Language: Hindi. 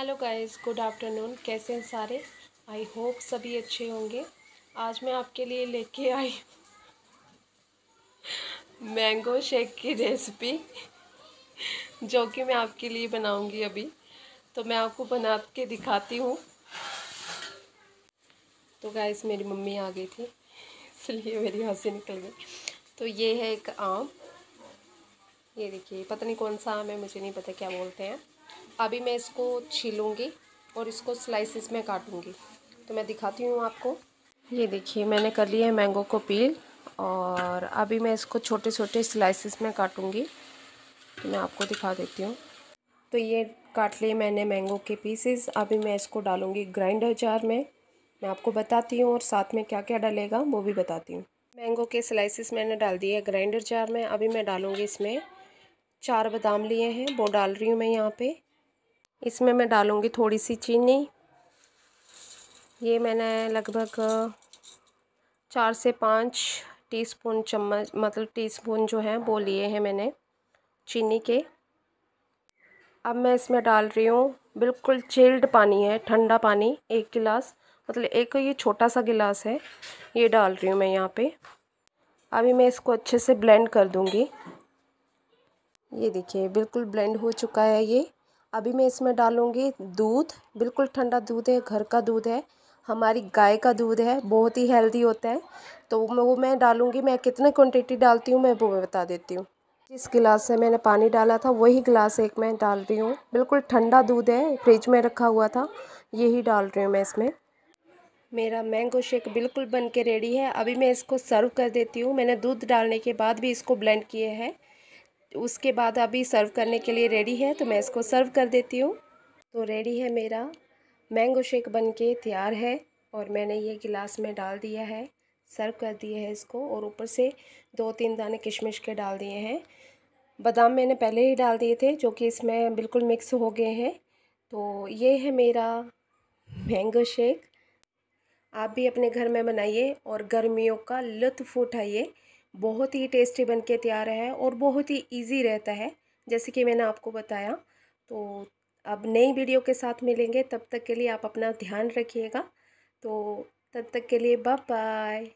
हेलो गाइस गुड आफ्टरनून कैसे हैं सारे आई होप सभी अच्छे होंगे आज मैं आपके लिए लेके आई मैंगो शेक की रेसिपी जो कि मैं आपके लिए बनाऊंगी अभी तो मैं आपको बना के दिखाती हूँ तो गाइस मेरी मम्मी आ गई थी इसलिए मेरी हंसी निकल गई तो ये है एक आम ये देखिए पता नहीं कौन सा आम है मुझे नहीं पता क्या बोलते हैं अभी मैं इसको छीलूँगी और इसको स्लाइसिस में काटूँगी तो मैं दिखाती हूँ आपको ये देखिए मैंने कर लिया है मैंगो को पील और अभी मैं इसको छोटे छोटे स्लाइसिस में काटूँगी तो मैं आपको दिखा देती हूँ तो ये काट लिए मैंने मैंगो के पीसेस अभी मैं इसको डालूँगी ग्राइंडर जार में मैं आपको बताती हूँ और साथ में क्या क्या डलेगा वो भी बताती हूँ मैंगो के स्लाइसिस मैंने डाल दिए ग्राइंडर जार में अभी मैं डालूँगी इसमें चार बादाम लिए हैं वो डाल रही हूँ मैं यहाँ पे इसमें मैं डालूँगी थोड़ी सी चीनी ये मैंने लगभग चार से पाँच टीस्पून चम्मच मतलब टीस्पून जो है वो लिए हैं मैंने चीनी के अब मैं इसमें डाल रही हूँ बिल्कुल चिल्ड पानी है ठंडा पानी एक गिलास मतलब एक ये छोटा सा गिलास है ये डाल रही हूँ मैं यहाँ पे अभी मैं इसको अच्छे से ब्लेंड कर दूँगी ये देखिए बिल्कुल ब्लेंड हो चुका है ये अभी मैं इसमें डालूँगी दूध बिल्कुल ठंडा दूध है घर का दूध है हमारी गाय का दूध है बहुत ही हेल्दी होता है तो वो मैं डालूँगी मैं कितने क्वांटिटी डालती हूँ मैं वो बता देती हूँ जिस गिलास से मैंने पानी डाला था वही गिलास एक मैं डाल रही हूँ बिल्कुल ठंडा दूध है फ्रिज में रखा हुआ था यही डाल रही हूँ मैं इसमें मेरा मैंगो शेक बिल्कुल बन के रेडी है अभी मैं इसको सर्व कर देती हूँ मैंने दूध डालने के बाद भी इसको ब्लेंड किए हैं उसके बाद अभी सर्व करने के लिए रेडी है तो मैं इसको सर्व कर देती हूँ तो रेडी है मेरा मैंगो शेक बन के तैयार है और मैंने ये गिलास में डाल दिया है सर्व कर दिया है इसको और ऊपर से दो तीन दाने किशमिश के डाल दिए हैं बादाम मैंने पहले ही डाल दिए थे जो कि इसमें बिल्कुल मिक्स हो गए हैं तो ये है मेरा मैंगो शेक आप भी अपने घर में बनाइए और गर्मियों का लुत्फ़ उठाइए बहुत ही टेस्टी बन के तैयार है और बहुत ही ईजी रहता है जैसे कि मैंने आपको बताया तो अब नई वीडियो के साथ मिलेंगे तब तक के लिए आप अपना ध्यान रखिएगा तो तब तक के लिए बाय बाय